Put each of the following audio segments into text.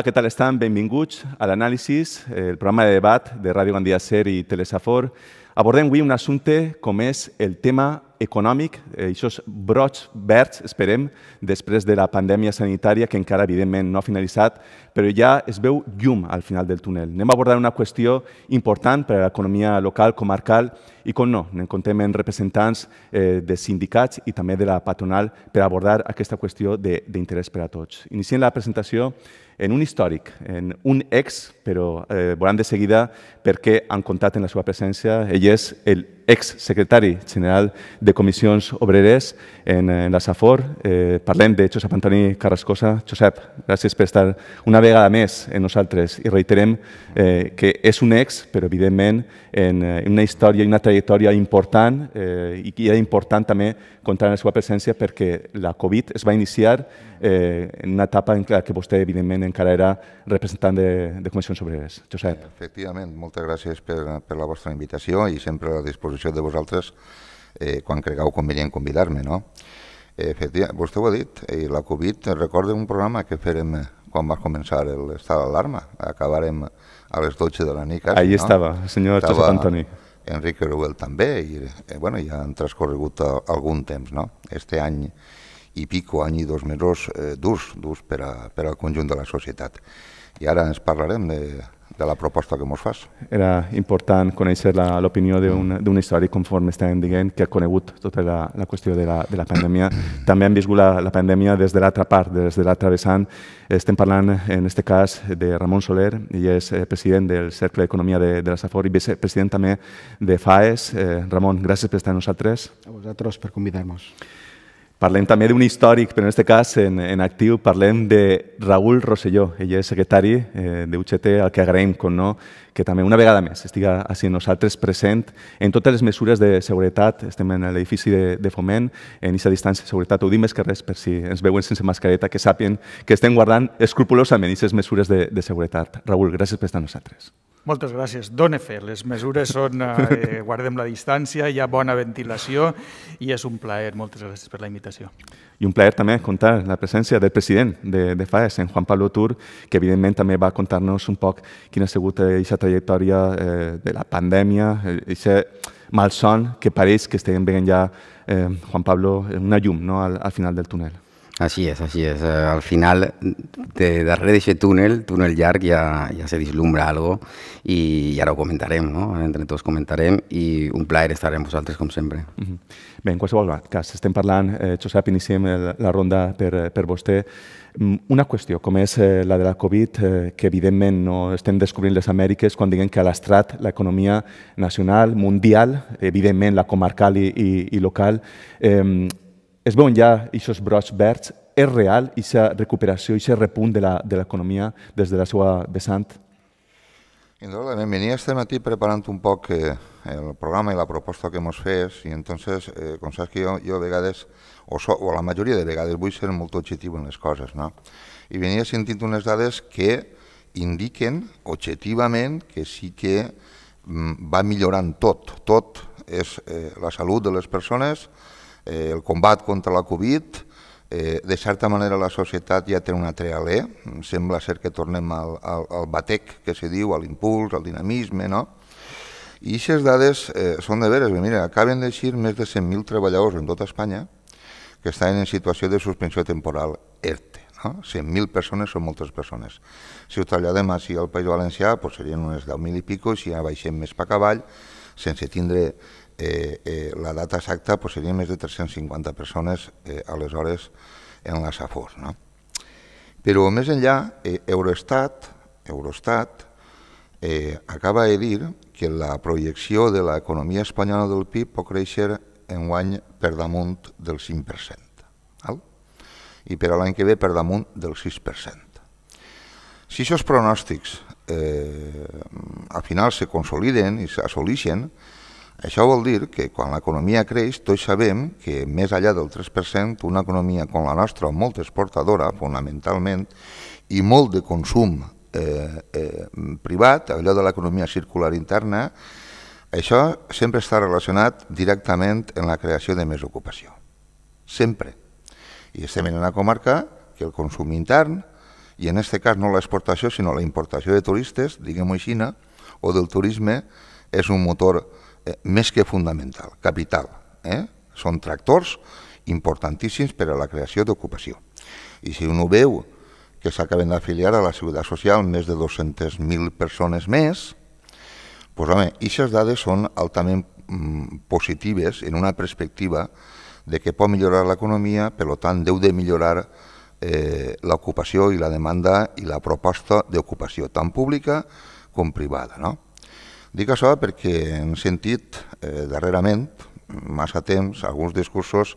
Hola, què tal estan? Benvinguts a l'anàlisi, el programa de debat de Ràdio Gandia Ser i Telesafor. Abordem avui un assumpte com és el tema econòmic, eh, aquests brots verds, esperem, després de la pandèmia sanitària, que encara, evidentment, no ha finalitzat, però ja es veu llum al final del túnel. Anem a abordar una qüestió important per a l'economia local, comarcal, i com no, en comptem amb representants eh, de sindicats i també de la patronal per abordar aquesta qüestió d'interès per a tots. Iniciem la presentació en un històric, en un ex, però eh, veuran de seguida perquè han comptat en la seva presència. Ell és el exsecretari general de Comissions Obreres en, eh, en la SAFOR. Eh, parlem de Josep Antoni Carrascosa. Josep, gràcies per estar una vegada més en nosaltres i reiterem eh, que és un ex, però evidentment en, en eh, una història i una trajectòria important eh, i que era important també comptar la seva presència perquè la Covid es va iniciar eh, en una etapa en què vostè, evidentment, encara era representant de, de Comissions Obreres. Josep. Efectivament, moltes gràcies per, per la vostra invitació i sempre a la disposició de vosaltres eh, quan cregueu convenient convidar-me. No? Efectivament, vostè ho ha dit, eh, i la Covid, recorda un programa que farem eh, quan va començar l'estat d'alarma. Acabarem a les 12 de la nit. Quasi, Ahí no? estava, el senyor estava Josep Antoni. Enric Ruel també, i eh, bueno, ja han transcorregut eh, algun temps. No? Este any i pico, any i dos mesos eh, durs, durs per, a, per al conjunt de la societat. I ara ens parlarem de, de la proposta que mos fas. Era important conèixer l'opinió d'un històric, conforme estem dient, que ha conegut tota la, la qüestió de la, de la pandèmia. També hem viscut la, la pandèmia des de l'altra part, des de l'altra vessant. Estem parlant, en aquest cas, de Ramon Soler, i és eh, president del Cercle d'Economia de, de la Safor i vicepresident també de FAES. Eh, Ramon, gràcies per estar amb nosaltres. A vosaltres per convidar-nos. Parlem també d'un històric, però en aquest cas en, en actiu, parlem de Raül Rosselló. Ell és secretari eh, d'UGT, al que agraïm, com no, que també una vegada més estiga així nosaltres present en totes les mesures de seguretat. Estem en l'edifici de, de Foment, en aquesta distància de seguretat. Ho dic més que res per si ens veuen sense mascareta, que sàpien que estem guardant escrupulosament aquestes mesures de, de seguretat. Raül, gràcies per estar amb nosaltres. Moltes gràcies. Dóna fe. Les mesures són eh, guardem la distància, hi ha bona ventilació i és un plaer. Moltes gràcies per la invitació. I un plaer també contar la presència del president de, de FAES, en Juan Pablo Tur, que evidentment també va contar-nos un poc quina ha sigut aquesta eh, trajectòria eh, de la pandèmia, aquest eh, malson que pareix que estem veient ja, eh, Juan Pablo, una llum no? al, al final del túnel. Així és, així és. Eh, al final, de darrere d'aquest túnel, túnel llarg, ja, ja se dislumbra algo i, i ara ho comentarem, no? Entre tots comentarem i un plaer estar amb vosaltres, com sempre. Mm -hmm. Bé, en qualsevol cas, estem parlant, eh, Josep, iniciem eh, la ronda per, eh, per vostè. Mm, una qüestió, com és la de la Covid, que evidentment no estem descobrint les Amèriques quan diguem que a l'estrat l'economia nacional, mundial, evidentment la comarcal i, i, i local, eh, es veuen ja aquests brots verds, és real aquesta recuperació, aquest repunt de l'economia de des de la seva vessant? Indudablement, venia este matí preparant un poc eh, el programa i la proposta que ens fes i entonces, eh, com saps que jo, jo a vegades, o, so, o la majoria de vegades, vull ser molt objectiu en les coses, no? I venia sentint unes dades que indiquen objectivament que sí que mm, va millorant tot, tot és eh, la salut de les persones, eh, el combat contra la Covid, eh, de certa manera la societat ja té un altre alè, sembla ser que tornem al, al, al batec que se diu, a l'impuls, al dinamisme, no? I aquestes dades eh, són de veres, mira, acaben d'eixir més de 100.000 treballadors en tota Espanya que estan en situació de suspensió temporal ERTE. No? 100.000 persones són moltes persones. Si ho traslladem així al País Valencià, pues serien unes 10.000 i pico, si ja baixem més per cavall, sense tindre eh, eh, la data exacta pues, seria més de 350 persones eh, aleshores en la Safor. No? Però més enllà, eh, Eurostat, Eurostat eh, acaba de dir que la projecció de l'economia espanyola del PIB pot créixer en guany per damunt del 5%. Val? i per a l'any que ve per damunt del 6%. Si aquests pronòstics eh, al final se consoliden i s'assolixen, això vol dir que quan l'economia creix, tots sabem que més enllà del 3%, una economia com la nostra, molt exportadora, fonamentalment, i molt de consum eh, eh, privat, allò de l'economia circular interna, això sempre està relacionat directament en la creació de més ocupació. Sempre. I estem en una comarca que el consum intern, i en aquest cas no l'exportació, sinó la importació de turistes, diguem-ho així, o del turisme, és un motor important Eh, més que fundamental, capital. Eh? Són tractors importantíssims per a la creació d'ocupació. I si un ho veu que s'acaben d'afiliar a la Seguretat Social més de 200.000 persones més, doncs home, aquestes dades són altament mm, positives en una perspectiva de que pot millorar l'economia, per tant deu de millorar eh, l'ocupació i la demanda i la proposta d'ocupació, tant pública com privada. No? Dic això perquè hem sentit eh, darrerament, massa temps, alguns discursos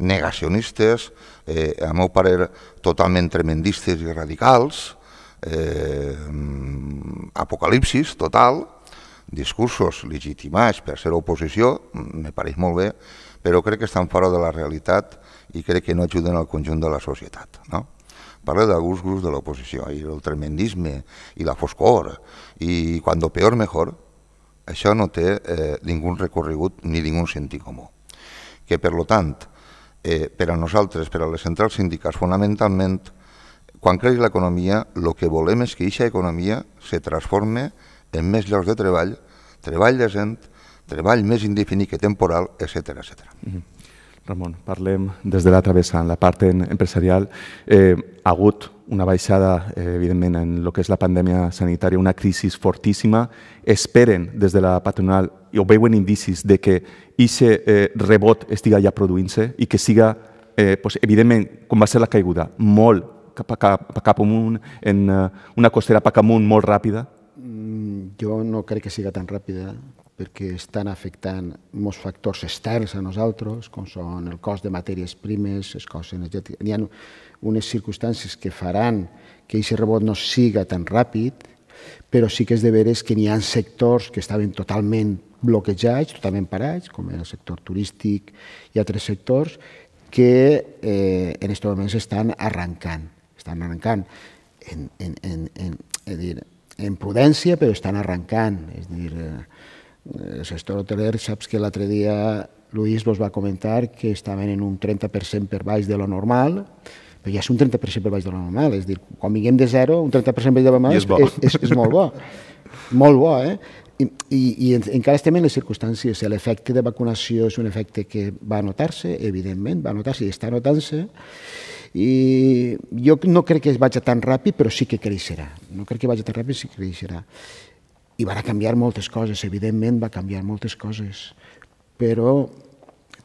negacionistes, eh, a meu parer totalment tremendistes i radicals, eh, apocalipsis total, discursos legitimats per ser oposició, me pareix molt bé, però crec que estan fora de la realitat i crec que no ajuden al conjunt de la societat. No? Parla d'alguns grups de l'oposició i el tremendisme i la foscor i quan peor mejor això no té eh, ningú recorregut ni ningú sentit comú. Que, per tant, eh, per a nosaltres, per a les centrals sindicals, fonamentalment, quan creix l'economia, el que volem és que aquesta economia se transforme en més llocs de treball, treball decent, treball més indefinit que temporal, etc etc. Mm -hmm. Ramon, parlem des de la vessant, la part empresarial. Eh, ha hagut una baixada, eh, evidentment, en el que és la pandèmia sanitària, una crisi fortíssima. Esperen des de la patronal i ho veuen indicis de que aquest eh, rebot estiga ja produint-se i que siga, eh, pues, evidentment, com va ser la caiguda, molt cap, cap, cap amunt, en eh, una costera cap amunt molt ràpida, Mm, jo no crec que siga tan ràpida perquè estan afectant molts factors externs a nosaltres, com són el cost de matèries primes, el cost energètic... Hi ha unes circumstàncies que faran que aquest rebot no siga tan ràpid, però sí que és de veure que n'hi ha sectors que estaven totalment bloquejats, totalment parats, com el sector turístic i altres sectors, que eh, en aquests moments estan arrencant. Estan arrencant. En, en, en, en, en, en, en prudència, però estan arrencant. És a dir, eh, el sector hoteler, saps que l'altre dia Lluís vos va comentar que estaven en un 30% per baix de lo normal, però ja és un 30% per baix de lo normal, és dir, quan vinguem de zero, un 30% per baix de lo normal és, és, és, és molt bo, molt bo, eh? I, i, i encara estem en les circumstàncies, l'efecte de vacunació és un efecte que va notar-se, evidentment, va notar-se i està notant-se, i jo no crec que vagi tan ràpid, però sí que creixerà. No crec que vagi tan ràpid, sí que creixerà. I va a canviar moltes coses, evidentment va canviar moltes coses, però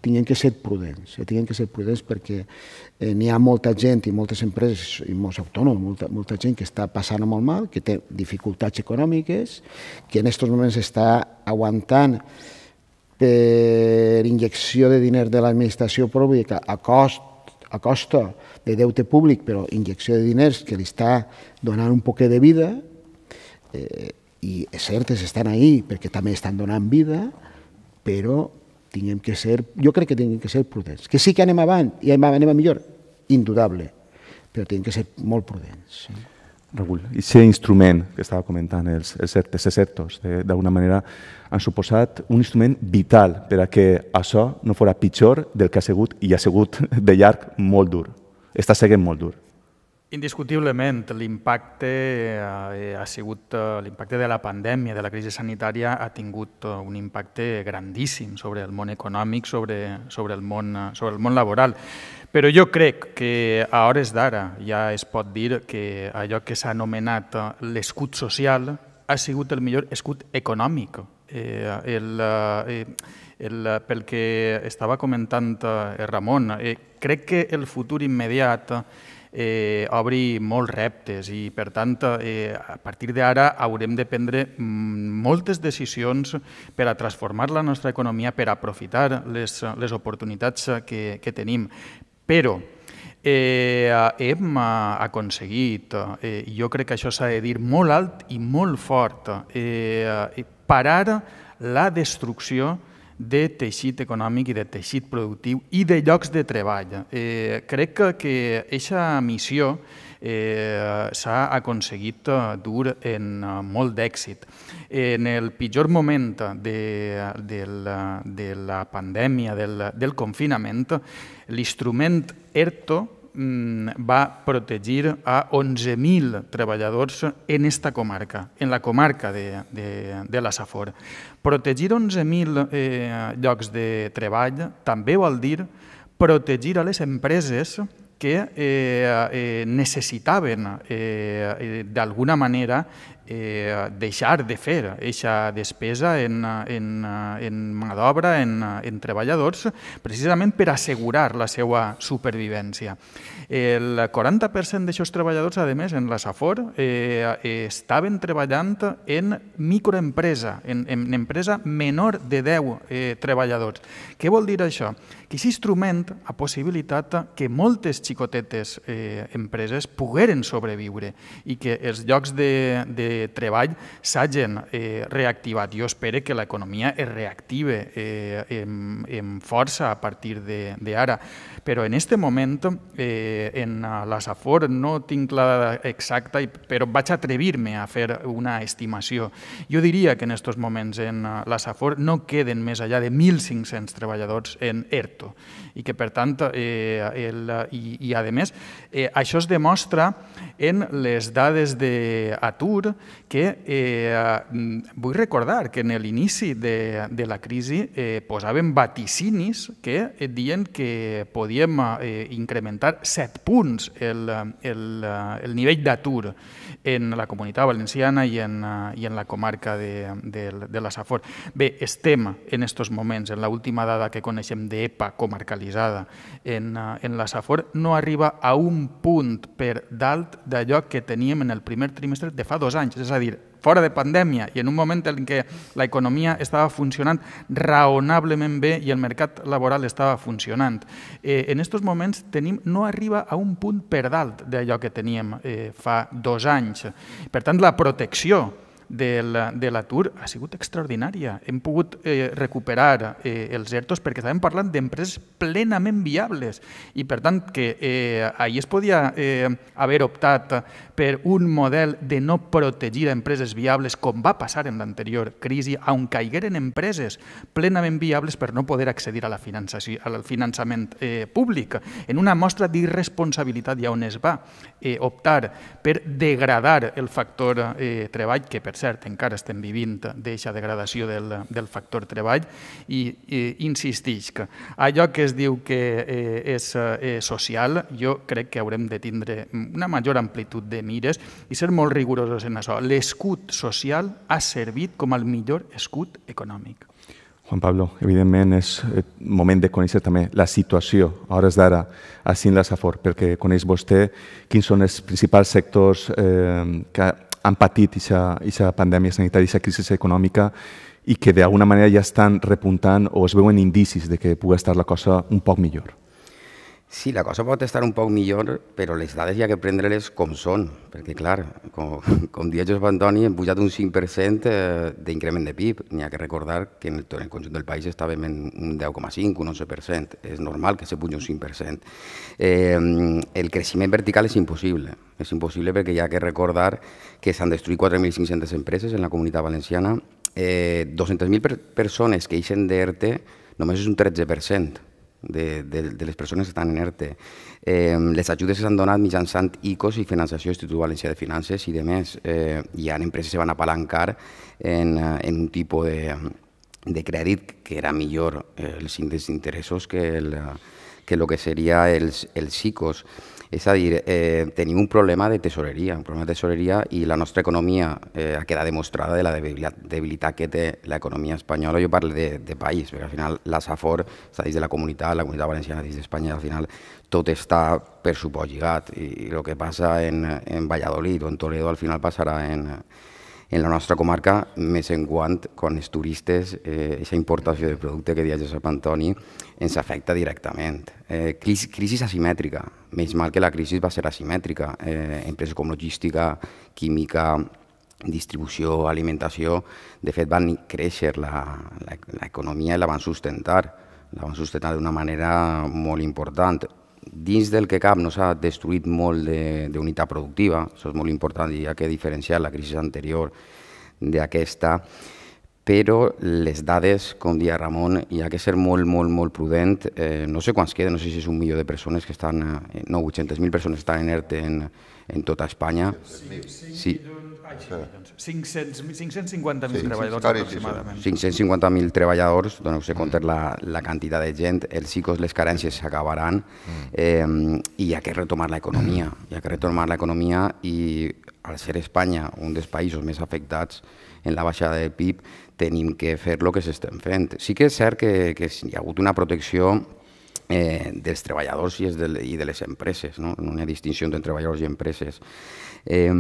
tinguem que ser prudents, eh, tinguem que ser prudents perquè eh, n'hi ha molta gent i moltes empreses i molts autònoms, molta, molta gent que està passant molt mal, que té dificultats econòmiques, que en aquests moments està aguantant per injecció de diners de l'administració pública a cost a costa de deute públic, però injecció de diners que li està donant un poquet de vida, eh, i és cert, estan ahí perquè també estan donant vida, però tinguem que ser, jo crec que tinguem que ser prudents. Que sí que anem avant i anem a millor, indudable, però tinguem que ser molt prudents. Sí. Raül, i ser instrument que estava comentant, els, els certes, els certos, d'alguna manera han suposat un instrument vital per a que això no fora pitjor del que ha sigut i ha sigut de llarg molt dur. Està seguint molt dur. Indiscutiblement, l'impacte eh, ha sigut eh, l'impacte de la pandèmia, de la crisi sanitària, ha tingut eh, un impacte grandíssim sobre el món econòmic, sobre, sobre, el, món, sobre el món laboral. Però jo crec que a hores d'ara ja es pot dir que allò que s'ha anomenat eh, l'escut social ha sigut el millor escut econòmic. Eh, el, eh, eh el, pel que estava comentant eh, Ramon, eh, crec que el futur immediat eh, obri molts reptes i, per tant, eh, a partir d'ara haurem de prendre mm, moltes decisions per a transformar la nostra economia, per a aprofitar les, les oportunitats que, que tenim. Però eh, hem eh, aconseguit, eh, jo crec que això s'ha de dir molt alt i molt fort, eh, eh, parar la destrucció de teixit econòmic i de teixit productiu i de llocs de treball. Eh, crec que aquesta missió eh, s'ha aconseguit eh, dur en eh, molt d'èxit. En el pitjor moment de, la, eh, de la pandèmia, del, del confinament, l'instrument ERTO, mm, va protegir a 11.000 treballadors en esta comarca, en la comarca de, de, de la Safor. Protegir 11.000 eh, llocs de treball també vol dir protegir a les empreses que eh, eh, necesitaban eh, de alguna manera eh, deixar de fer aquesta despesa en, en, en mà d'obra, en, en treballadors, precisament per assegurar la seva supervivència. El 40% d'aquests treballadors, a més, en la SAFOR, eh, estaven treballant en microempresa, en, en empresa menor de 10 eh, treballadors. Què vol dir això? Que aquest instrument ha possibilitat que moltes xicotetes eh, empreses pogueren sobreviure i que els llocs de, de treball s'hagin eh, reactivat. Jo espero que l'economia es reactive eh, en, en força a partir d'ara. Però en aquest moment, eh, en la Safor, no tinc la exacta, però vaig atrevir-me a fer una estimació. Jo diria que en aquests moments en la Safor no queden més allà de 1.500 treballadors en ERTO i que, per tant, eh, el, i, i a més, eh, això es demostra en les dades d'atur, que eh, mm, vull recordar que en l'inici de, de la crisi eh, posaven vaticinis que eh, dient que podíem eh, incrementar 7 punts el, el, el nivell d'atur en la comunitat valenciana i en, i ah, en la comarca de, de, de la Safor. Bé, estem en aquests moments, en l'última dada que coneixem d'EPA comarcalitzada en, ah, en la Safor, no arriba a un punt per dalt d'allò que teníem en el primer trimestre de fa dos anys, és a dir, fora de pandèmia i en un moment en què la economia estava funcionant raonablement bé i el mercat laboral estava funcionant. Eh, en aquests moments tenim, no arriba a un punt per dalt d'allò que teníem eh, fa dos anys. Per tant, la protecció de l'atur ha sigut extraordinària. Hem pogut eh, recuperar eh, els ERTOs perquè estàvem parlant d'empreses plenament viables i, per tant, que eh, ahir es podia haver optat per un model de no protegir empreses viables com va passar en l'anterior crisi, on caigueren empreses plenament viables per no poder accedir a la al finançament públic. En una mostra d'irresponsabilitat i on es va optar per degradar el factor treball, que per cert, encara estem vivint d'eixa degradació del, del factor treball i, i insistix que allò que es diu que eh, és eh, social, jo crec que haurem de tindre una major amplitud de mires i ser molt rigorosos en això. L'escut social ha servit com el millor escut econòmic. Juan Pablo, evidentment és eh, moment de conèixer també la situació a hores d'ara a Cinc Lasafor, perquè coneix vostè quins són els principals sectors eh, que han patit aquesta pandèmia sanitària, aquesta crisi econòmica i que d'alguna manera ja estan repuntant o es veuen indicis de que pugui estar la cosa un poc millor. Sí, la cosa pot estar un poc millor, però les dades hi ha que prendre-les com són, perquè, clar, com, com dia Josep Antoni, hem pujat un 5% eh, d'increment de PIB. N'hi ha que recordar que en el, en el conjunt del país estàvem en un 10,5, un 11%. És normal que se puja un 5%. Eh, el creixement vertical és impossible. És impossible perquè hi ha que recordar que s'han destruït 4.500 empreses en la comunitat valenciana. Eh, 200.000 per persones que eixen d'ERTE només és un 13% de, de, de les persones que estan en ERTE. Eh, les ajudes s'han donat mitjançant ICOs i Finançació Institut València de Finances i de més. Eh, hi ha empreses que se van apalancar en, eh, en un tipus de, de crèdit que era millor eh, els índex d'interessos que el que el que seria els, els ICOs. És a dir, eh, tenim un problema de tesoreria, un problema de tesoreria i la nostra economia eh, ha quedat demostrada de la debilitat, debilitat que té l'economia espanyola. Jo parlo de, de país, perquè al final la SAFOR està dins de la comunitat, la comunitat valenciana dins d'Espanya, al final tot està per supòs lligat i, i el que passa en, en Valladolid o en Toledo al final passarà en, en la nostra comarca, més en quant quan els turistes, eh, aquesta importació de producte que deia Josep Antoni, ens afecta directament. Eh, crisi, crisi asimètrica, més mal que la crisi va ser asimètrica. Eh, empreses com logística, química, distribució, alimentació, de fet van créixer l'economia i la van sustentar la van sustentar d'una manera molt important dins del que cap no s'ha destruït molt d'unitat de, productiva, això és molt important, hi ha que diferenciar la crisi anterior d'aquesta, però les dades, com dia Ramon, hi ha que ser molt, molt, molt prudent. Eh, no sé quants queden, no sé si és un milió de persones que estan... Eh, no, 800.000 persones estan en ERTE en, en tota Espanya. Sí, sí, sí. 550.000 doncs, sí, treballadors 550.000 treballadors, doneu-se mm. compte la, la quantitat de gent, els ICOs, les carències s'acabaran mm. eh, i hi ha que retomar l'economia. Mm. Hi ha que retomar l'economia i al ser Espanya un dels països més afectats en la baixada del PIB, tenim que fer el que s'estem fent. Sí que és cert que, que hi ha hagut una protecció eh, dels treballadors i, de, i de les empreses, no? una distinció entre treballadors i empreses. Eh,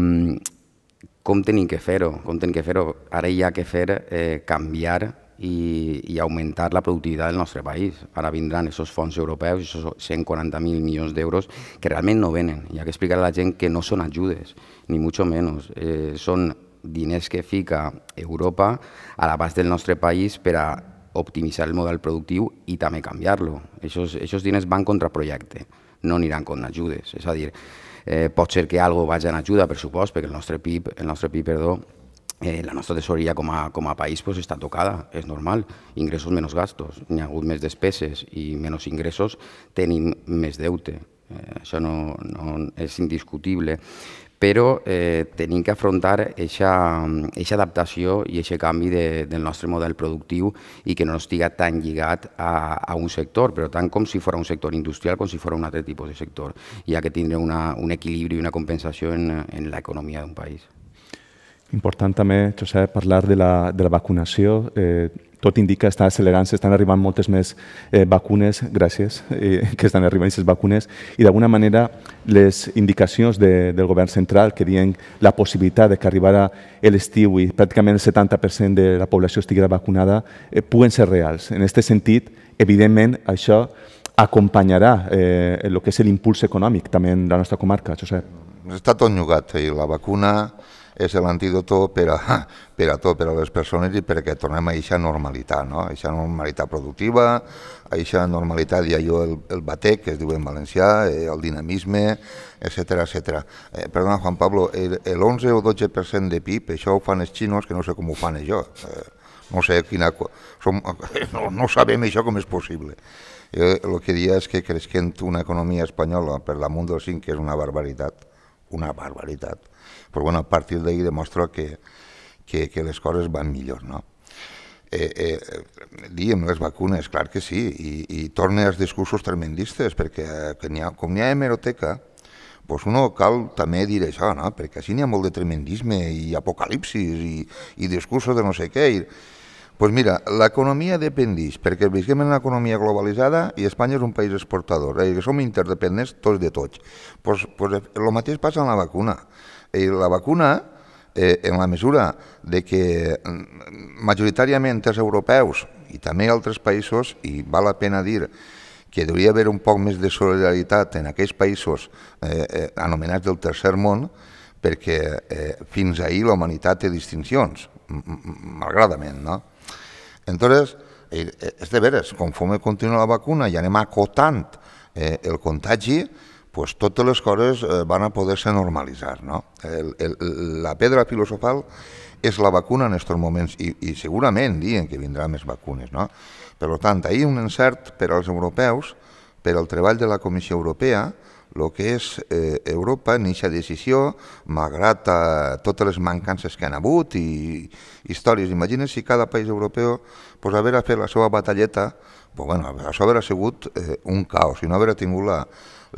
com tenim que fer-ho? Com tenim que fer-ho? Ara hi ha que fer eh, canviar i, i augmentar la productivitat del nostre país. Ara vindran aquests fons europeus, aquests 140.000 milions d'euros, que realment no venen. Hi ha que explicar a la gent que no són ajudes, ni mucho menos. Eh, són diners que fica Europa a l'abast del nostre país per a optimitzar el model productiu i també canviar-lo. Aquests diners van contra projecte, no aniran contra ajudes. És a dir, Eh, pot ser que algo vagi en ajuda, per supost, perquè el nostre PIB, el nostre PIB perdó, eh, la nostra tesoria com a, com a país pues, està tocada, és normal. Ingressos menys gastos, n'hi ha hagut més despeses i menys ingressos tenim més deute. Eh, això no, no és indiscutible però eh, tenim que afrontar aquesta adaptació i aquest canvi de, del nostre model productiu i que no estiga tan lligat a, a un sector, però tant com si fos un sector industrial com si fos un altre tipus de sector, ja que tindre una, un equilibri i una compensació en, en l'economia d'un país. Important també, Josep, parlar de la, de la vacunació. Eh, tot indica que està accelerant-se, estan arribant moltes més eh, vacunes, gràcies, eh, que estan arribant aquestes vacunes, i d'alguna manera les indicacions de, del govern central que diuen la possibilitat de que arribara l'estiu i pràcticament el 70% de la població estigui vacunada eh, puguen ser reals. En aquest sentit, evidentment, això acompanyarà eh, el que és l'impuls econòmic també en la nostra comarca, Josep. Està tot llogat, eh, i la vacuna, és l'antídoto per, a, per a tot, per a les persones i perquè tornem a aquesta normalitat, no? a aquesta normalitat productiva, a aquesta normalitat, i allò el, el batec, que es diu en valencià, eh, el dinamisme, etc etc. Eh, perdona, Juan Pablo, el, el 11 o 12% de PIB, això ho fan els xinos, que no sé com ho fan jo. Eh, no sé quina... Som, no, no sabem això com és possible. Jo eh, el que diria és que creixent una economia espanyola per damunt del 5 és una barbaritat, una barbaritat però bueno, a partir d'ahir demostro que, que, que les coses van millor, no? eh, eh, diem les vacunes, clar que sí, i, i torna als discursos tremendistes, perquè eh, que ha, com n'hi ha hemeroteca, doncs uno cal també dir això, no? perquè així n'hi ha molt de tremendisme i apocalipsis i, i discursos de no sé què. I, pues mira, l'economia dependix, perquè visquem en una economia globalitzada i Espanya és un país exportador, és eh? som interdependents tots de tots. Pues, pues, el mateix passa amb la vacuna. I la vacuna, eh, en la mesura de que mm, majoritàriament els europeus i també altres països, i val la pena dir que hauria haver un poc més de solidaritat en aquells països eh, eh, anomenats del tercer món, perquè eh, fins ahir la humanitat té distincions, malgradament, no? Entonces, eh, eh, és de veres, conforme continua la vacuna i anem acotant eh, el contagi, pues totes les coses eh, van a poder-se normalitzar. No? El, el, la pedra filosofal és la vacuna en aquests moments i, i segurament diuen que vindrà més vacunes. No? Per tant, ahir un encert per als europeus, per al treball de la Comissió Europea, el que és eh, Europa en aquesta decisió, malgrat eh, totes les mancances que han hagut i històries. Imagina't si cada país europeu pues, haver a fer la seva batalleta però bueno, això haurà sigut eh, un caos i no haurà tingut la,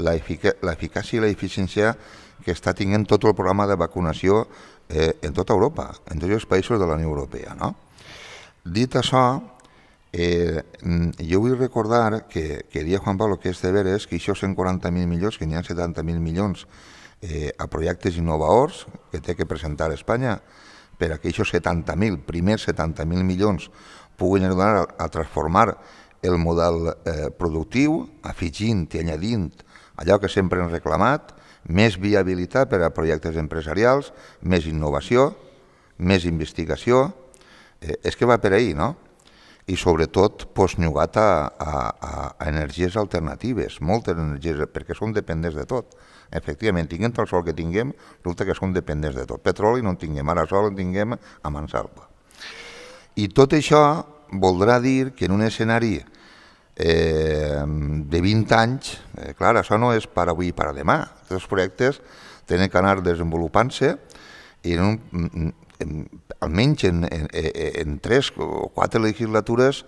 la eficàcia i la eficiència que està tinguent tot el programa de vacunació eh, en tota Europa, en tots els països de la Unió Europea. No? Dit això, eh, jo vull recordar que, que diria Juan Pablo que és de veres que això 140.000 milions, que n'hi ha 70.000 milions eh, a projectes innovadors que té que presentar Espanya, per a que això 70.000, primers 70.000 milions puguin ajudar a, a transformar el model eh, productiu, afegint i añadint allò que sempre hem reclamat, més viabilitat per a projectes empresarials, més innovació, més investigació, eh, és que va per ahir, no? I sobretot postnyugat a, a, a energies alternatives, moltes energies, perquè són dependents de tot. Efectivament, tinguem el sol que tinguem, resulta que són dependents de tot. Petroli no en tinguem, ara sol en tinguem a Mansalva. I tot això voldrà dir que en un escenari eh, de 20 anys, eh, clar, això no és per avui i per demà. Els projectes tenen que anar desenvolupant-se i en un, mm, mm, en, almenys en, en, eh, eh, en tres o quatre legislatures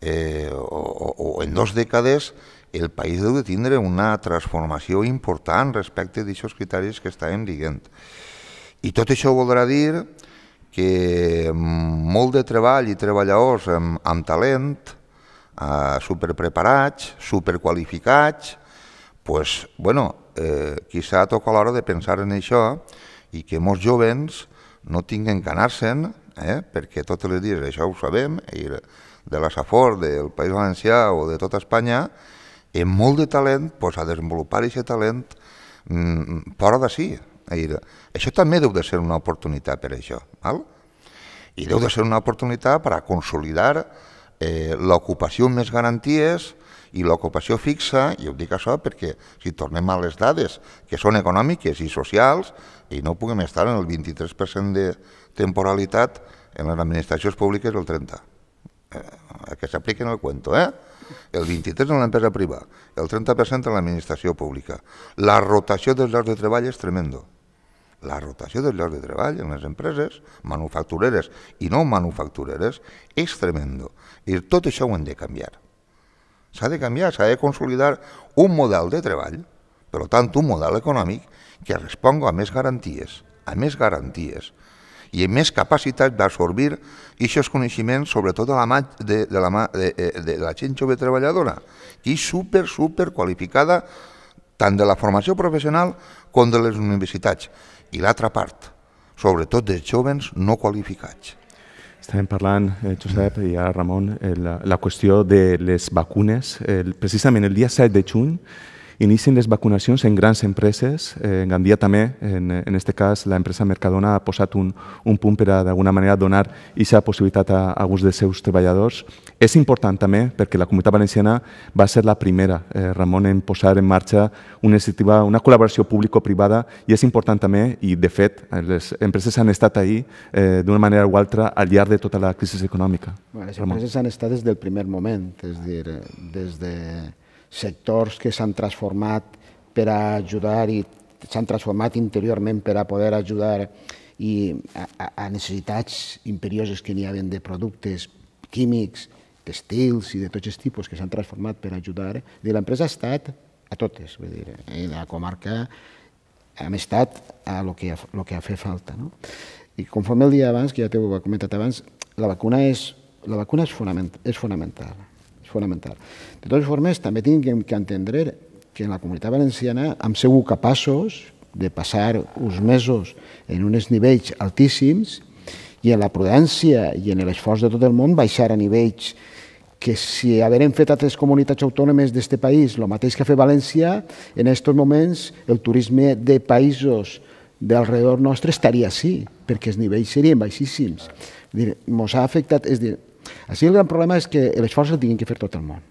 eh, o, o, en dos dècades el país deu de tindre una transformació important respecte d'aquests criteris que estàvem dient. I tot això voldrà dir que molt de treball i treballadors amb, amb talent, eh, superpreparats, superqualificats, pues, bueno, eh, quizá toca l'hora de pensar en això i que molts jovens no tinguen que anar-se'n, eh, perquè tots els dies, això ho sabem, de la Safor, del País Valencià o de tota Espanya, amb molt de talent, pues, a desenvolupar aquest talent mm, fora d'ací, si, sí, i això també deu de ser una oportunitat per això, val? i deu de ser una oportunitat per a consolidar eh, l'ocupació amb més garanties i l'ocupació fixa, i ho dic això perquè si tornem a les dades que són econòmiques i socials, i no puguem estar en el 23% de temporalitat en les administracions públiques del 30%. Eh, que s'apliquen el cuento, eh? el 23% en l'empresa privada, el 30% en l'administració pública. La rotació dels llocs de treball és tremendo. La rotació dels llocs de treball en les empreses manufactureres i no manufactureres és tremendo. I tot això ho hem de canviar. S'ha de canviar, s'ha de consolidar un model de treball, per tant un model econòmic que responga a més garanties, a més garanties, i amb més capacitat d'absorbir aquests coneixements, sobretot a la mà de, de, la, mà, de, eh, de, la gent jove treballadora, que és super, super qualificada tant de la formació professional com de les universitats. I l'altra part, sobretot dels jovens no qualificats. Estàvem parlant, eh, Josep i ara Ramon, eh, la, la qüestió de les vacunes. Eh, precisament el dia 7 de juny inicien les vacunacions en grans empreses. Eh, en Gandia també, en, en este cas, l'empresa Mercadona ha posat un, un punt per a d'alguna manera donar aquesta possibilitat a, a dels seus treballadors. És important també perquè la comunitat valenciana va ser la primera, eh, Ramon, en posar en marxa una iniciativa, una col·laboració público-privada i és important també, i de fet les empreses han estat ahir eh, d'una manera o altra al llarg de tota la crisi econòmica. Bueno, les empreses Ramon. han estat des del primer moment, és a dir, des de sectors que s'han transformat per a ajudar i s'han transformat interiorment per a poder ajudar i a, a necessitats imperioses que n'hi havien de productes químics, textils i de tots els tipus que s'han transformat per ajudar. L'empresa ha estat a totes, vull dir, en la comarca hem estat a el que, lo que ha fet falta. No? I conforme el dia abans, que ja t'ho he comentat abans, la vacuna és, la vacuna és, fonament, és fonamental fonamental. De totes formes, també tinguem que entendre que en la comunitat valenciana hem sigut capaços de passar uns mesos en uns nivells altíssims i en la prudència i en l'esforç de tot el món baixar a nivells que si haguem fet altres comunitats autònomes d'este país, el mateix que ha fet València, en aquests moments el turisme de països d'alrededor nostre estaria així, perquè els nivells serien baixíssims. Ens ha afectat, és dir, així el gran problema és que l'esforç el tinguin que fer tot el món.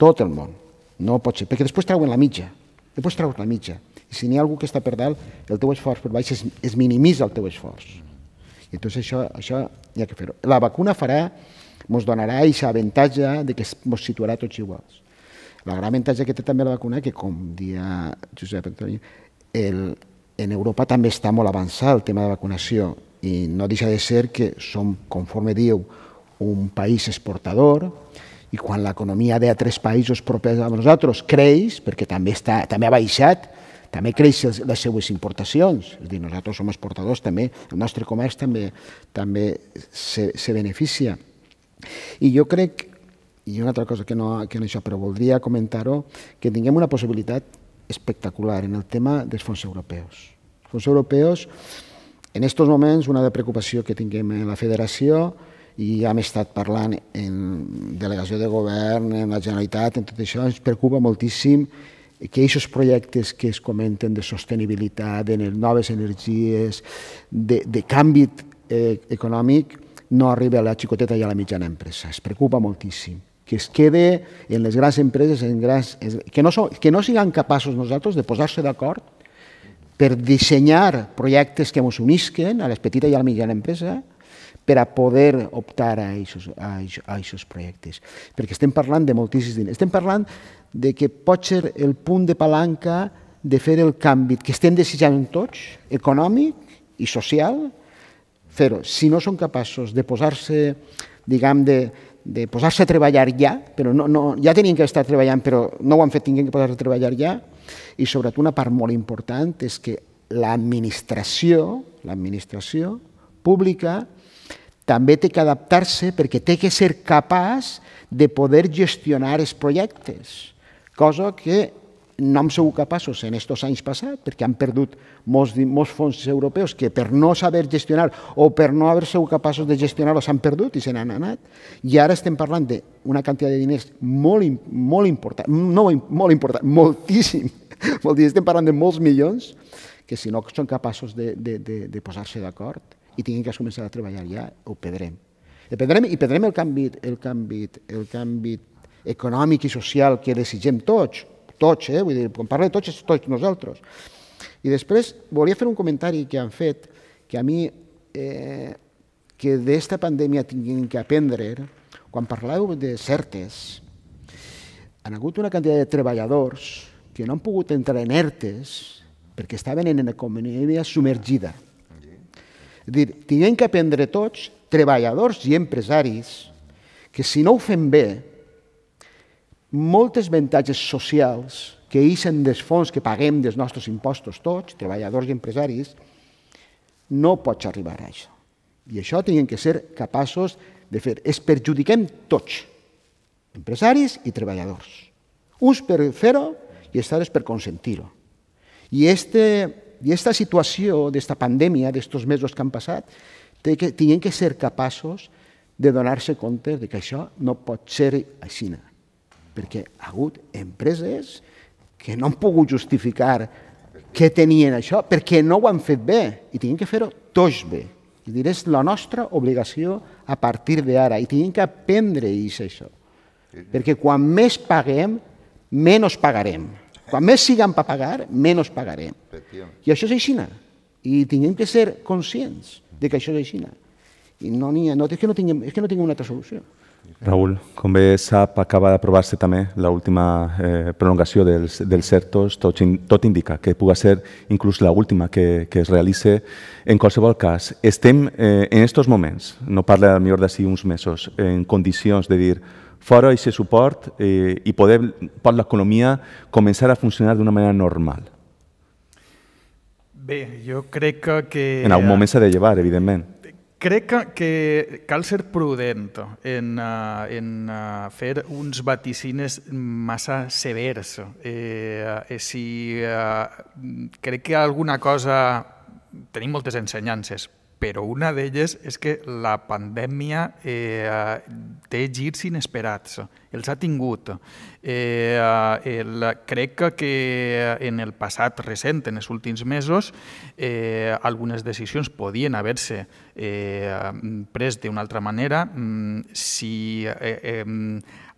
Tot el món. No pot ser, perquè després treuen la mitja. Després treus la mitja. I si n'hi ha algú que està per dalt, el teu esforç per baix es, es minimitza el teu esforç. I llavors això, això hi ha que fer-ho. La vacuna farà, ens donarà aquest avantatge de que ens situarà tots iguals. La gran avantatge que té també la vacuna, que com dia Josep Antoni, el, en Europa també està molt avançat el tema de vacunació i no deixa de ser que som, conforme diu un país exportador, i quan l'economia tres països propers a nosaltres creix, perquè també, està, també ha baixat, també creix les seues importacions. És dir, nosaltres som exportadors també, el nostre comerç també, també se, se beneficia. I jo crec, i una altra cosa que no, que no això, però voldria comentar-ho, que tinguem una possibilitat espectacular en el tema dels fons europeus. Els fons europeus, en aquests moments, una de preocupació que tinguem en la federació i hem estat parlant en delegació de govern, en la Generalitat, en tot això, ens preocupa moltíssim que aquests projectes que es comenten de sostenibilitat, de noves energies, de, de canvi eh, econòmic, no arribi a la xicoteta i a la mitjana empresa. Es preocupa moltíssim que es quede en les grans empreses, en grans, que, no so, que no siguin capaços nosaltres de posar-se d'acord per dissenyar projectes que ens unisquen a les petites i a la mitjana empresa, per a poder optar a aquests projectes. Perquè estem parlant de moltíssims diners. Estem parlant de que pot ser el punt de palanca de fer el canvi que estem desitjant tots, econòmic i social, fer-ho. Si no són capaços de posar-se, diguem, de, de posar-se a treballar ja, però no, no, ja tenien que estar treballant, però no ho han fet, tinguin que posar-se a treballar ja, i sobretot una part molt important és que l'administració, l'administració pública, també té que adaptar-se perquè té que ser capaç de poder gestionar els projectes, cosa que no hem sigut capaços en aquests anys passats, perquè han perdut molts, molts fons europeus que per no saber gestionar o per no haver sigut capaços de gestionar-los han perdut i se n'han anat. I ara estem parlant d'una quantitat de diners molt, molt important, no molt important, moltíssim, moltíssim. Estem parlant de molts milions que si no són capaços de, de, de, de posar-se d'acord i tinguem que començar a treballar ja, ho perdrem. El perdrem i perdrem el canvi, el canvi, el canvi econòmic i social que desitgem tots, tots, eh? vull dir, quan parlo de tots és tots nosaltres. I després volia fer un comentari que han fet, que a mi, eh, que d'esta pandèmia tinguin que aprendre, quan parlàveu de certes, han hagut una quantitat de treballadors que no han pogut entrar en ERTES perquè estaven en una economia submergida. És dir, tinguem que aprendre tots, treballadors i empresaris, que si no ho fem bé, moltes avantatges socials que ixen dels fons que paguem dels nostres impostos tots, treballadors i empresaris, no pots arribar a això. I això hem que ser capaços de fer. Es perjudiquem tots, empresaris i treballadors. Uns per fer-ho i els altres per consentir-ho. I este i aquesta situació d'esta pandèmia, d'estos mesos que han passat, que, que ser capaços de donar-se compte de que això no pot ser així, perquè ha hagut empreses que no han pogut justificar què tenien això, perquè no ho han fet bé, i tenien que fer-ho tots bé. I dir, és la nostra obligació a partir d'ara, i tinguem que aprendre això, perquè quan més paguem, menys pagarem. Quan més siguem per pagar, menys pagarem. I això és així. I tinguem que ser conscients de que això és així. I no n'hi ha, no, és, que no tinguem, és que no tinguem una altra solució. Raül, com bé sap, acaba d'aprovar-se també l'última eh, prolongació dels, dels CERTOs. Tot, tot indica que puga ser inclús l'última que, que es realitzi. En qualsevol cas, estem eh, en aquests moments, no parla millor d'ací uns mesos, en condicions de dir fora d'aquest suport eh, i poder, per l'economia, començar a funcionar d'una manera normal. Bé, jo crec que... que en algun ah, moment s'ha de llevar, evidentment. Crec que, que cal ser prudent en, ah, en ah, fer uns vaticines massa severs. Eh, eh, si eh, crec que alguna cosa... Tenim moltes ensenyances, però una d'elles és que la pandèmia eh, té girs inesperats, els ha tingut. Eh, el, crec que en el passat recent, en els últims mesos, eh, algunes decisions podien haver-se eh, pres d'una altra manera mm, si eh, eh,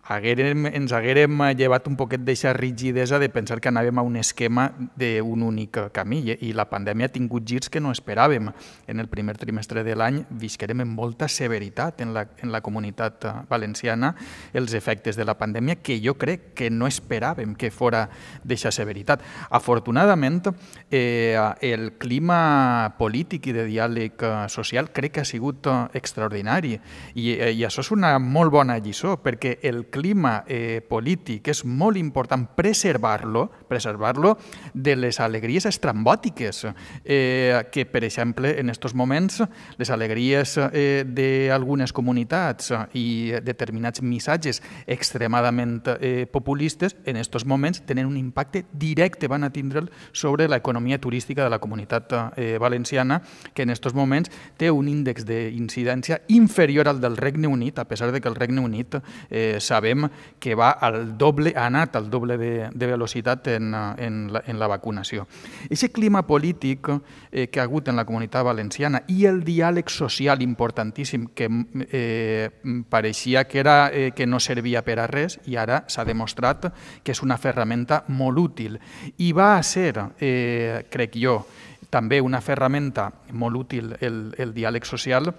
haguérem, ens haguérem eh, llevat un poquet d'eixa rigidesa de pensar que anàvem a un esquema d'un únic eh, camí i la pandèmia ha tingut girs que no esperàvem. En el primer trimestre de l'any visquerem amb molta severitat en la, en la comunitat eh, valenciana els efectes de la pandèmia que jo crec que no esperàvem que fora d'eixa severitat. Afortunadament, eh, el clima polític i de diàleg social crec que ha sigut extraordinari i, i això és una molt bona lliçó perquè el clima clima eh, polític és molt important preservar-lo, preservar-lo de les alegries estrambòtiques, eh, que, per exemple, en aquests moments, les alegries eh, d'algunes comunitats i determinats missatges extremadament eh, populistes, en aquests moments tenen un impacte directe, van a tindre'l sobre l'economia turística de la comunitat eh, valenciana, que en aquests moments té un índex d'incidència inferior al del Regne Unit, a pesar de que el Regne Unit eh, sabe sabem que va al doble, ha anat al doble de, de velocitat en, en, la, en la vacunació. Ese clima polític eh, que ha hagut en la comunitat valenciana i el diàleg social importantíssim que eh, pareixia que, era, eh, que no servia per a res i ara s'ha demostrat que és una ferramenta molt útil. I va a ser, eh, crec jo, també una ferramenta molt útil el, el diàleg social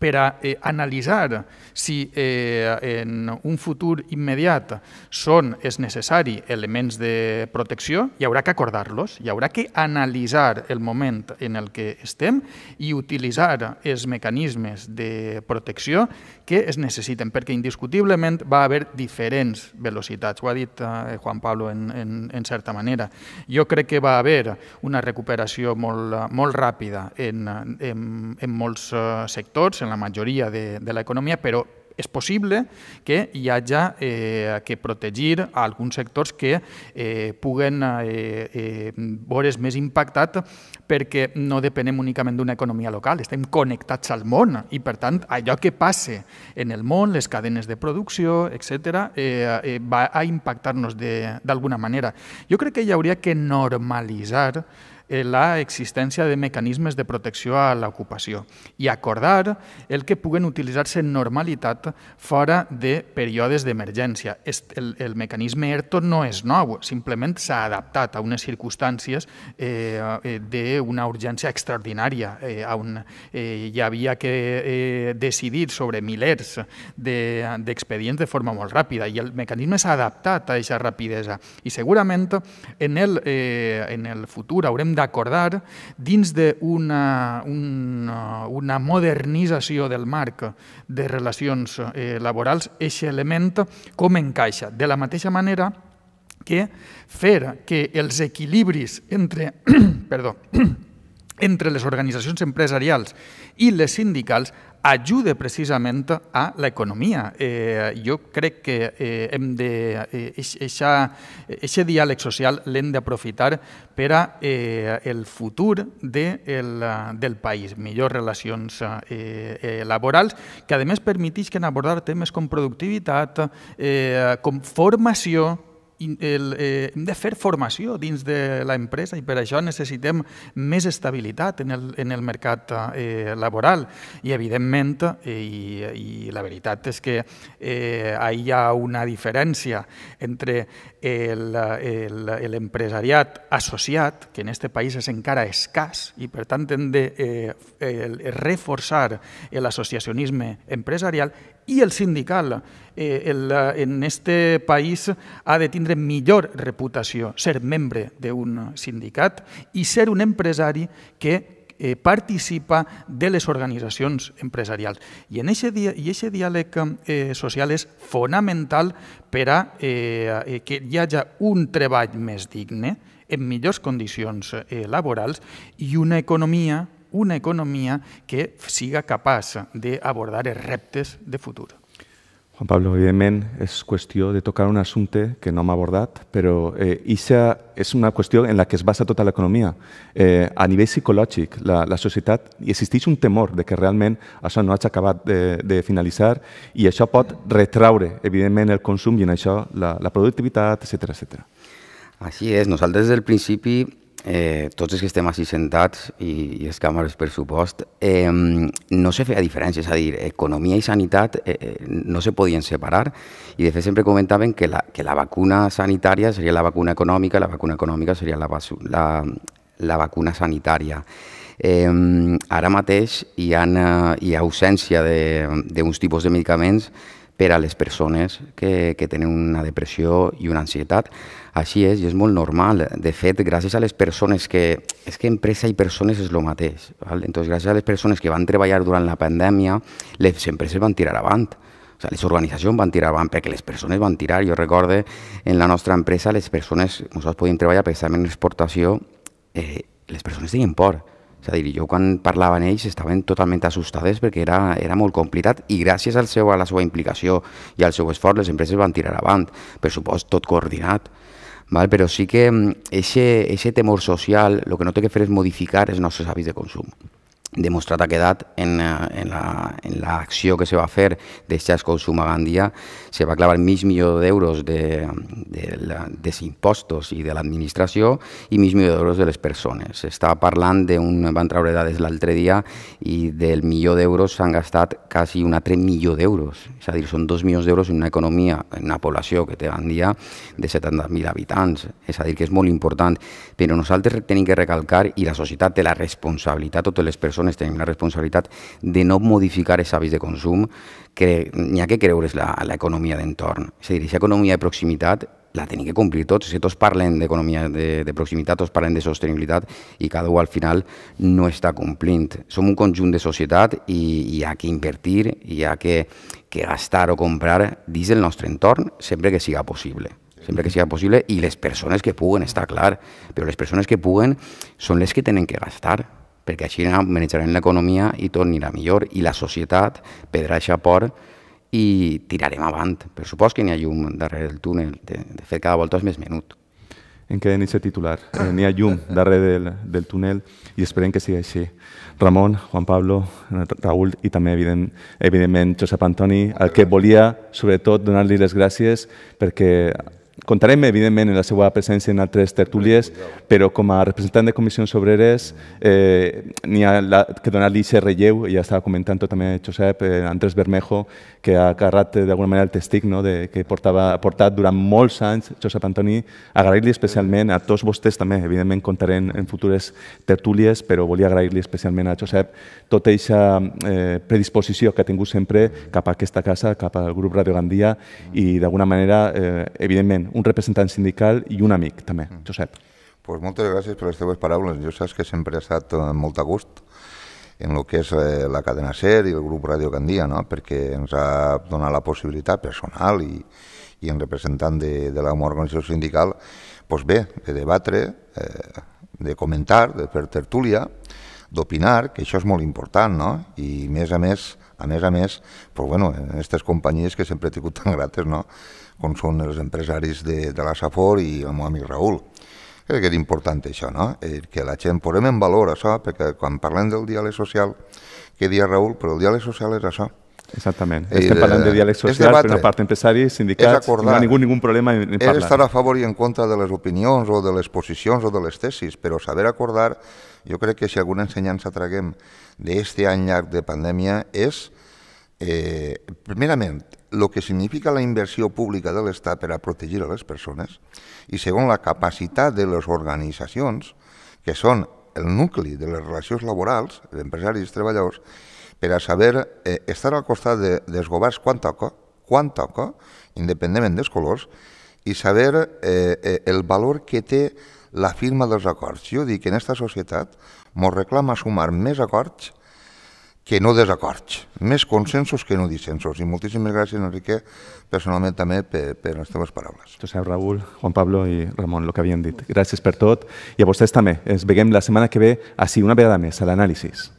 per a eh, analitzar si eh, en un futur immediat són, és necessari, elements de protecció, hi haurà que acordar-los, hi haurà que analitzar el moment en el que estem i utilitzar els mecanismes de protecció que es necessiten, perquè indiscutiblement va haver diferents velocitats, ho ha dit eh, Juan Pablo en, en, en certa manera. Jo crec que va haver una recuperació molt, molt ràpida en, en, en molts eh, sectors, en la majoria de, de l'economia, però és possible que hi hagi eh, que protegir alguns sectors que eh, puguen eh, eh, veure's més impactat perquè no depenem únicament d'una economia local, estem connectats al món i, per tant, allò que passe en el món, les cadenes de producció, etc., eh, eh, va a impactar-nos d'alguna manera. Jo crec que hi hauria que normalitzar Eh, la existència de mecanismes de protecció a l'ocupació i acordar el que puguen utilitzar-se en normalitat fora de períodes d'emergència. El, el mecanisme ERTO no és nou, simplement s'ha adaptat a unes circumstàncies eh, eh d'una urgència extraordinària, eh, on eh, hi havia que eh, decidir sobre milers d'expedients de, de forma molt ràpida i el mecanisme s'ha adaptat a aquesta rapidesa i segurament en el, eh, en el futur haurem de d'acordar dins d'una una, uh, una modernització del marc de relacions eh, laborals, aquest element com encaixa. De la mateixa manera que fer que els equilibris entre... perdó, entre les organitzacions empresarials i les sindicals ajuda precisament a l'economia. Eh, jo crec que eh, hem de, eh, aquest diàleg social l'hem d'aprofitar per a eh, el futur de el, del país, millors relacions eh, eh laborals, que a més permetixen abordar temes com productivitat, eh, com formació, el, eh, hem de fer formació dins de l'empresa i per això necessitem més estabilitat en el, en el mercat eh, laboral. I, evidentment, eh, i, i la veritat és que eh, hi ha una diferència entre l'empresariat associat, que en aquest país és encara escàs i per tant hem de eh, reforçar l'associacionisme empresarial i el sindical eh, el, en aquest país ha de tindre millor reputació ser membre d'un sindicat i ser un empresari que eh, participa de les organitzacions empresarials. I en aquest aquest diàleg eh, social és fonamental per a eh, eh que hi hagi un treball més digne, en millors condicions eh, laborals i una economia una economia que siga capaç d'abordar els reptes de futur. Juan Pablo, evidentment és qüestió de tocar un assumpte que no hem abordat, però eh, ixa és una qüestió en la que es basa tota l'economia. Eh, a nivell psicològic, la, la societat, existeix un temor de que realment això no hagi acabat de, de finalitzar i això pot retraure, evidentment, el consum i en això la, la productivitat, etc etc. Així és, nosaltres des del principi eh, tots els que estem així sentats, i, i les càmeres per supost, eh, no se feia diferència, és a dir, economia i sanitat eh, eh, no se podien separar, i de fet sempre comentaven que la, que la vacuna sanitària seria la vacuna econòmica, la vacuna econòmica seria la, la, la vacuna sanitària. Eh, ara mateix hi ha, eh, hi ha ausència d'uns tipus de medicaments per a les persones que, que tenen una depressió i una ansietat. Així és, i és molt normal. De fet, gràcies a les persones que... És que empresa i persones és el mateix. Val? Entonces, gràcies a les persones que van treballar durant la pandèmia, les empreses van tirar avant. O sigui, les organitzacions van tirar avant perquè les persones van tirar. Jo recorde, en la nostra empresa, les persones, nosaltres podíem treballar precisament en exportació, eh, les persones tenien por és a dir, jo quan parlaven ells estaven totalment assustades perquè era, era molt complicat i gràcies al seu, a la seva implicació i al seu esforç les empreses van tirar avant, per supost tot coordinat. Val? Però sí que aquest mm, temor social el que no té que fer és modificar els nostres hàbits de consum demostrat a edat en, eh, en l'acció la, en que se va fer de Xasco Sumagandia se va clavar mig milió d'euros de, de la, de impostos i de l'administració i mig milió d'euros de les persones. Estava parlant d'un, van treure dades l'altre dia i del milió d'euros s'han gastat quasi un altre milió d'euros. És a dir, són dos milions d'euros en una economia, en una població que té un dia de 70.000 habitants. És a dir, que és molt important. Però nosaltres tenim que recalcar i la societat té la responsabilitat, totes les persones persones tenim la responsabilitat de no modificar els hàbits de consum, que n'hi ha que creure's l'economia d'entorn. És a dir, aquesta economia de proximitat la tenim que complir tots. Si tots parlen d'economia de, de proximitat, tots parlen de sostenibilitat i cada un al final no està complint. Som un conjunt de societat i, i hi ha que invertir, hi ha que, que gastar o comprar dins del nostre entorn sempre que siga possible sempre que sigui possible, i les persones que puguen, està clar, però les persones que puguen són les que tenen que gastar, perquè així manejarem l'economia i tot anirà millor i la societat pedrà això por i tirarem avant. Per supost que n'hi ha llum darrere del túnel, de, de fet cada volta és més menut. En què en aquest titular. Eh, N'hi ha llum darrere del, del túnel i esperem que sigui així. Ramon, Juan Pablo, Raúl i també, evident, evidentment, Josep Antoni, el que volia, sobretot, donar-li les gràcies perquè Contarem, evidentment, en la seva presència en altres tertúlies, però com a representant de comissions obreres eh, n'hi ha la, que donar-li aquest relleu, ja estava comentant també Josep, eh, Andrés Bermejo, que ha agarrat d'alguna manera el testic no, de, que portava, ha portat durant molts anys Josep Antoni, agrair-li especialment a tots vostès també, evidentment contarem en futures tertúlies, però volia agrair-li especialment a Josep tota aquesta eh, predisposició que ha tingut sempre cap a aquesta casa, cap al grup Radio Gandia i d'alguna manera, eh, evidentment, un representant sindical i un amic, també, mm. Josep. Pues moltes gràcies per les teves paraules. Jo saps que sempre ha estat eh, molt a gust en el que és eh, la cadena SER i el grup Radio Gandia, no? perquè ens ha donat la possibilitat personal i, i en representant de, de la organització sindical, pues bé, de debatre, eh, de comentar, de fer tertúlia, d'opinar, que això és molt important, no? I més a més, a més a més, però bueno, en aquestes companyies que sempre he tingut tan grates, no? com són els empresaris de, de la Safor i el meu amic Raül. Crec que és important això, no? Eh, que la gent posem en valor això, perquè quan parlem del diàleg social, què dia Raül, però el diàleg social és això. Exactament. Eh, Estem parlant de diàleg social, debatre, per una part empresari, sindicats, no hi ha ningú, ningú problema en parlar. És estar a favor i en contra de les opinions o de les posicions o de les tesis, però saber acordar, jo crec que si alguna ensenyança traguem d'aquest any llarg de pandèmia és, eh, primerament, el que significa la inversió pública de l'Estat per a protegir a les persones i segon la capacitat de les organitzacions, que són el nucli de les relacions laborals d'empresaris i treballadors, per a saber eh, estar al costat de, dels governs quan toca, quan toca, independentment dels colors, i saber eh, eh el valor que té la firma dels acords. Jo dic que en aquesta societat ens reclama sumar més acords que no desacords, més consensos que no dissensos. I moltíssimes gràcies, Enrique, personalment també per, per les teves paraules. Josep Raül, Juan Pablo i Ramon, el que havien dit. Gràcies per tot i a vostès també. Ens veiem la setmana que ve, així una vegada més, a l'anàlisis.